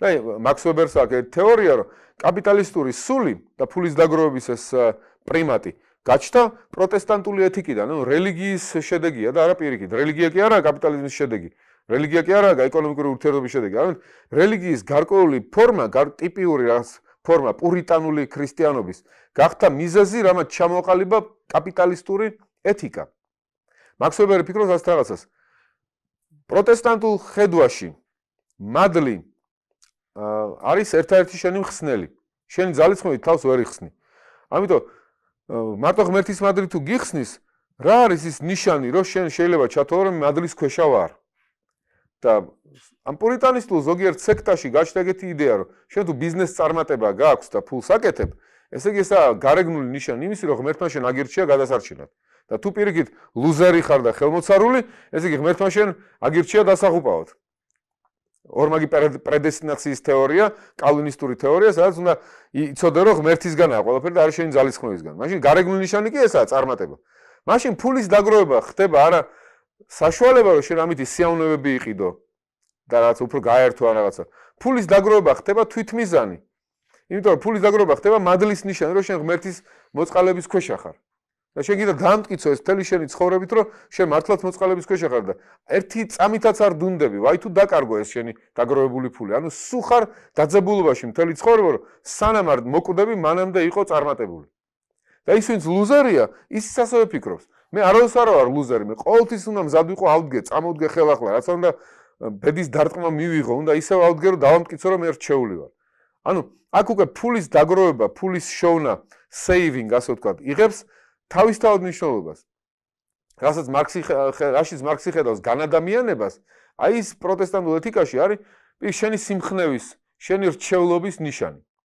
და მაქს ვებერს აქვს ერთ თეორია, რომ კაპიტალისტური სული და ფულის დაგროვების ეს პრიმატი გაჩნდა პროტესტანტული ეთიკიდან, ანუ რელიგიის შედეგია და არა პირიქით. რელიგია კი არაა კაპიტალიზმის შედეგი. რელიგია კი არაა ეკონომიკური ურთიერთობის შედეგი. ანუ რელიგიის გარკვეული ფორმა, ტიპიური რაღაც ფორმა პურიტანული ქრისტიანობის გახდა მიზეზი, რამაც ჩამოყალიბა კაპიტალისტური ეთიკა. მაქს ვებერი ფიქრობს ასეთ რაღაცას. პროტესტანტულ ხედვაში მადლი არის ერთ-ერთი შენი მხსნელი. შენი ძალისხმევით თავს ვერ იხსნი. ამიტომ მარტო ღმერთის მადრი თუ გიხსნის, რა არის ის ნიშანი, რომ შენ შეიძლება ჩათვალო რომ მადლის ქვეშა ვარ? და ამ პურიტანისტულ ზოგიერთ სექტაში გაჩნდა ეგეთი იდეა, რომ შენ თუ ბიზნეს წარმატება გაქვს და ფულს აკეთებ, ესე იგი ესაა გარეგნული ნიშანი იმისი, რომ ღმერთმა შენ აგირჩია გადასარჩენად. და თუ პირიქით ლუზერი ხარ და ხელმოცარული, ესე იგი ღმერთმა შენ აგირჩია დასახუპავად. ორმაგი პრედესტინაციის თეორია, კალვინისტური თეორია, სადაც უნდა იცოდე რომ ღმერთისგანაა ყველაფერი და არის შენი ძალისხმევისგან. მაშინ გარეგნული ნიშანი კი ესაა წარმატება. მაშინ ფულის დაგროვება ხდება არა საშუალება რომ შენ ამით სიამოვნებები იყიდო და რაღაც უფრო გაერთო ან რაღაცა. ფულის დაგროვება ხდება თვითმიზანი. იმიტომ რომ ფულის დაგროვება ხდება მადლის ნიშანი რომ შენ ღმერთის მოწყალების ქვეშ ხარ. და შენ კიდე გამტკიცო ეს თელი შენი ცხოვრებით, რომ შენ მართლაც მოწყალების ქვეშ ხარ და ერთი წამითაც არ დუნდები, ვაი თუ დაკარგო ეს შენი დაგროვებული ფული. ანუ სულ ხარ დაძაბულობაში მთელი ცხოვრება, რომ სანამ არ მოკვდები, მანამდე იყო წარმატებული. და ის ვინც ლუზერია, ის ისასევე ფიქრობს. მე არავის არ ვარ ლუზერი, მე ყოველთვის უნდა მზადვიყო ავდგე, წამოვდგე ხელახლა, რაც უნდა ბედის დარტყმა მივიღო, უნდა ისევ ავდგე, რომ დავამტკიცო, რომ მე რჩეული ვარ. ანუ აქ უკვე ფულის დაგროვება, ფულის შოვნა, saving, ასე ვთქვათ, იღებს თავისთავად მნიშვნელობას. რასაც მარქსი რაშიც მარქსი ხედავს განადამიანებას, აი ეს პროტესტანტულ ეთიკაში არის შენი სიმხნევის, შენი რჩევლობის ნიშანი.